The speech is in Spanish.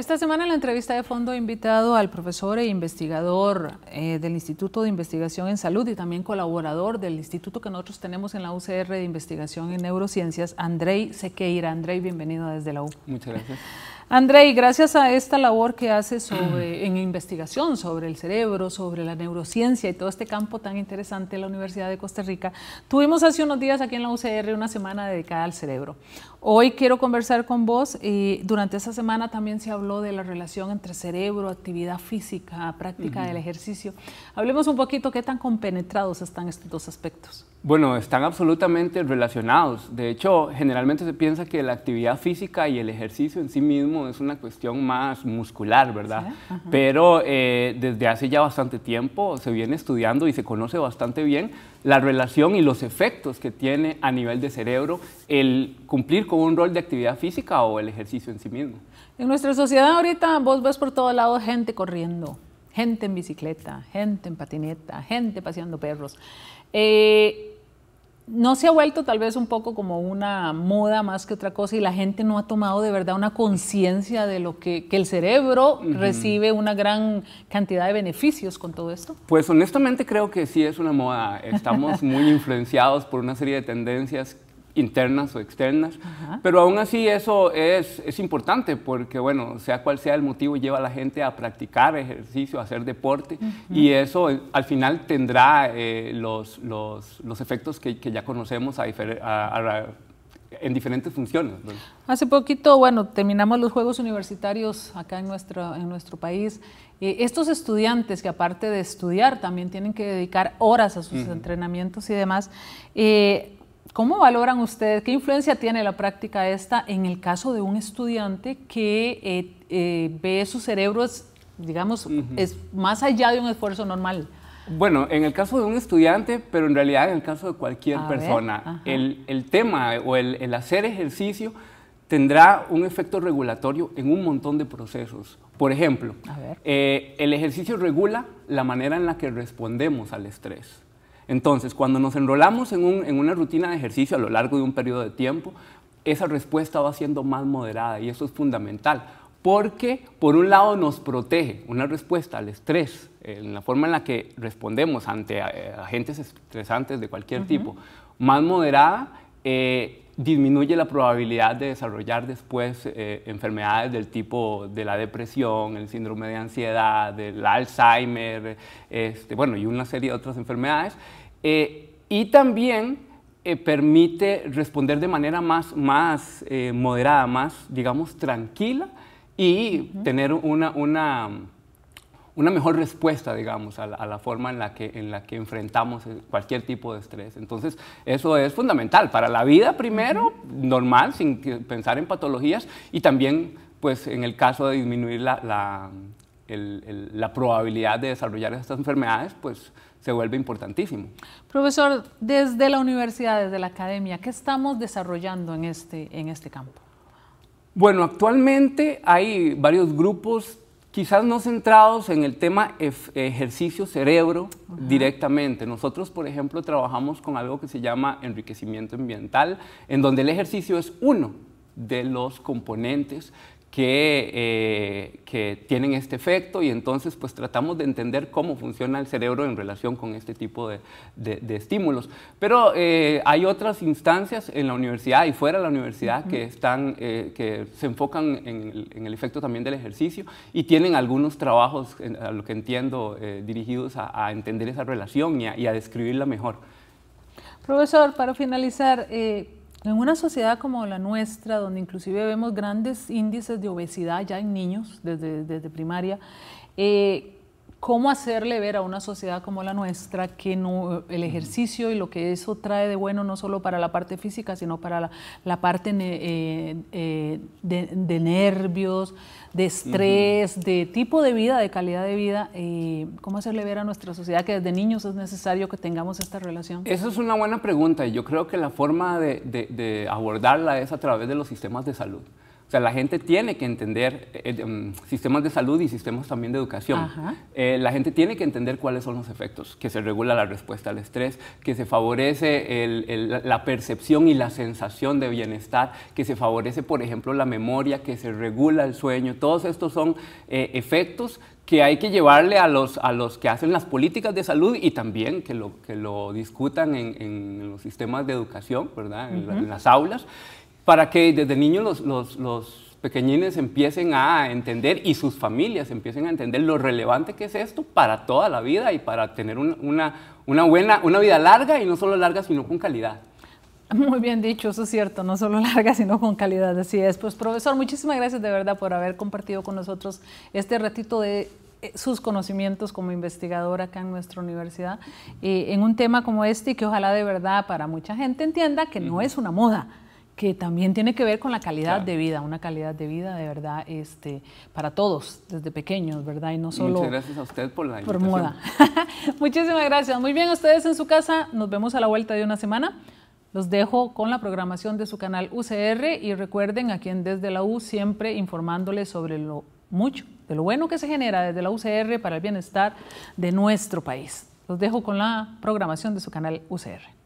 Esta semana en la entrevista de fondo he invitado al profesor e investigador eh, del Instituto de Investigación en Salud y también colaborador del instituto que nosotros tenemos en la UCR de Investigación en Neurociencias, Andrei Sequeira. Andrei, bienvenido desde la U. Muchas gracias y gracias a esta labor que haces en investigación sobre el cerebro, sobre la neurociencia y todo este campo tan interesante en la Universidad de Costa Rica, tuvimos hace unos días aquí en la UCR una semana dedicada al cerebro. Hoy quiero conversar con vos y durante esa semana también se habló de la relación entre cerebro, actividad física, práctica del ejercicio. Hablemos un poquito qué tan compenetrados están estos dos aspectos. Bueno, están absolutamente relacionados. De hecho, generalmente se piensa que la actividad física y el ejercicio en sí mismo es una cuestión más muscular, ¿verdad? Pero eh, desde hace ya bastante tiempo se viene estudiando y se conoce bastante bien la relación y los efectos que tiene a nivel de cerebro el cumplir con un rol de actividad física o el ejercicio en sí mismo. En nuestra sociedad ahorita vos ves por todo lado gente corriendo, gente en bicicleta, gente en patineta, gente paseando perros. Eh, no se ha vuelto tal vez un poco como una moda más que otra cosa y la gente no ha tomado de verdad una conciencia de lo que, el cerebro recibe una gran cantidad de beneficios con todo esto? Pues honestamente creo que sí es una moda. Estamos muy influenciados por una serie de tendencias internas o externas, pero aún así eso es, es, importante porque, bueno, sea cual sea el motivo, lleva a la gente a practicar ejercicio, a hacer deporte y eso eh, al final tendrá eh, los, los, los, efectos que, que, ya conocemos a, en diferentes funciones. Hace poquito, bueno, terminamos los Juegos Universitarios acá en nuestro, en nuestro país. Eh, estos estudiantes que aparte de estudiar también tienen que dedicar horas a sus entrenamientos y demás, eh, ¿Cómo valoran ustedes, qué influencia tiene la práctica esta en el caso de un estudiante que eh, eh, ve sus cerebros, digamos, es más allá de un esfuerzo normal? Bueno, en el caso de un estudiante, pero en realidad en el caso de cualquier persona, el, el, tema o el, hacer ejercicio tendrá un efecto regulatorio en un montón de procesos. Por ejemplo, eh, el ejercicio regula la manera en la que respondemos al estrés. Entonces, cuando nos enrolamos en, una rutina de ejercicio a lo largo de un periodo de tiempo, esa respuesta va siendo más moderada y eso es fundamental porque por un lado nos protege una respuesta al estrés, en la forma en la que respondemos ante eh, agentes estresantes de cualquier tipo, más moderada eh, disminuye la probabilidad de desarrollar después eh, enfermedades del tipo de la depresión, el síndrome de ansiedad, el Alzheimer, este, bueno, y una serie de otras enfermedades. Eh, y también eh, permite responder de manera más, más moderada, más, digamos, tranquila y tener una, una una mejor respuesta, digamos, a la, forma en la, que, en la que enfrentamos cualquier tipo de estrés. Entonces, eso es fundamental para la vida primero, normal, sin pensar en patologías, y también, pues, en el caso de disminuir la, probabilidad de desarrollar estas enfermedades, pues, se vuelve importantísimo. Profesor, desde la universidad, desde la academia, ¿qué estamos desarrollando en este, en este campo? Bueno, actualmente hay varios grupos quizás no centrados en el tema ejercicio cerebro directamente. Nosotros, por ejemplo, trabajamos con algo que se llama enriquecimiento ambiental, en donde el ejercicio es uno de los componentes eh, que, tienen este efecto y entonces pues tratamos de entender cómo funciona el cerebro en relación con este tipo de, de, estímulos. Pero eh, hay otras instancias en la universidad y fuera de la universidad que, están, eh, que se enfocan en el, efecto también del ejercicio y tienen algunos trabajos, a lo que entiendo, dirigidos a, entender esa relación y a, describirla mejor. Profesor, para finalizar, en una sociedad como la nuestra, donde inclusive vemos grandes índices de obesidad ya en niños desde, primaria, eh, ¿Cómo hacerle ver a una sociedad como la nuestra que el ejercicio y lo que eso trae de bueno no solo para la parte física, sino para la, parte eh, eh, de, nervios, de estrés, de tipo de vida, de calidad de vida? Eh, ¿Cómo hacerle ver a nuestra sociedad que desde niños es necesario que tengamos esta relación? Esa es una buena pregunta y yo creo que la forma de abordarla es a través de los sistemas de salud. O sea, la gente tiene que entender eh, eh, mm, sistemas de salud y sistemas también de educación. Eh, la gente tiene que entender cuáles son los efectos, que se regula la respuesta al estrés, que se favorece la percepción y la sensación de bienestar, que se favorece, por ejemplo, la memoria, que se regula el sueño. Todos estos son efectos que hay que llevarle a los, a los que hacen las políticas de salud y también que lo, que lo discutan en, los sistemas de educación, ¿verdad? en las aulas para que desde niños los, los, pequeñines empiecen a entender y sus familias empiecen a entender lo relevante que es esto para toda la vida y para tener una, una, buena, una vida larga y no solo larga, sino con calidad. Muy bien dicho, eso es cierto, no solo larga, sino con calidad, así es. Pues profesor, muchísimas gracias de verdad por haber compartido con nosotros este ratito de eh, sus conocimientos como investigador acá en nuestra universidad eh, en un tema como este y que ojalá de verdad para mucha gente entienda que no es una moda, que también tiene que ver con la calidad de vida, una calidad de vida de verdad este, para todos, desde pequeños, ¿verdad? Y no solo... Muchas gracias a usted por la invitación. Por moda. Muchísimas gracias. Muy bien, ustedes en su casa, nos vemos a la vuelta de una semana. Los dejo con la programación de su canal UCR y recuerden a quien desde la U siempre informándoles sobre lo mucho, de lo bueno que se genera desde la UCR para el bienestar de nuestro país. Los dejo con la programación de su canal UCR.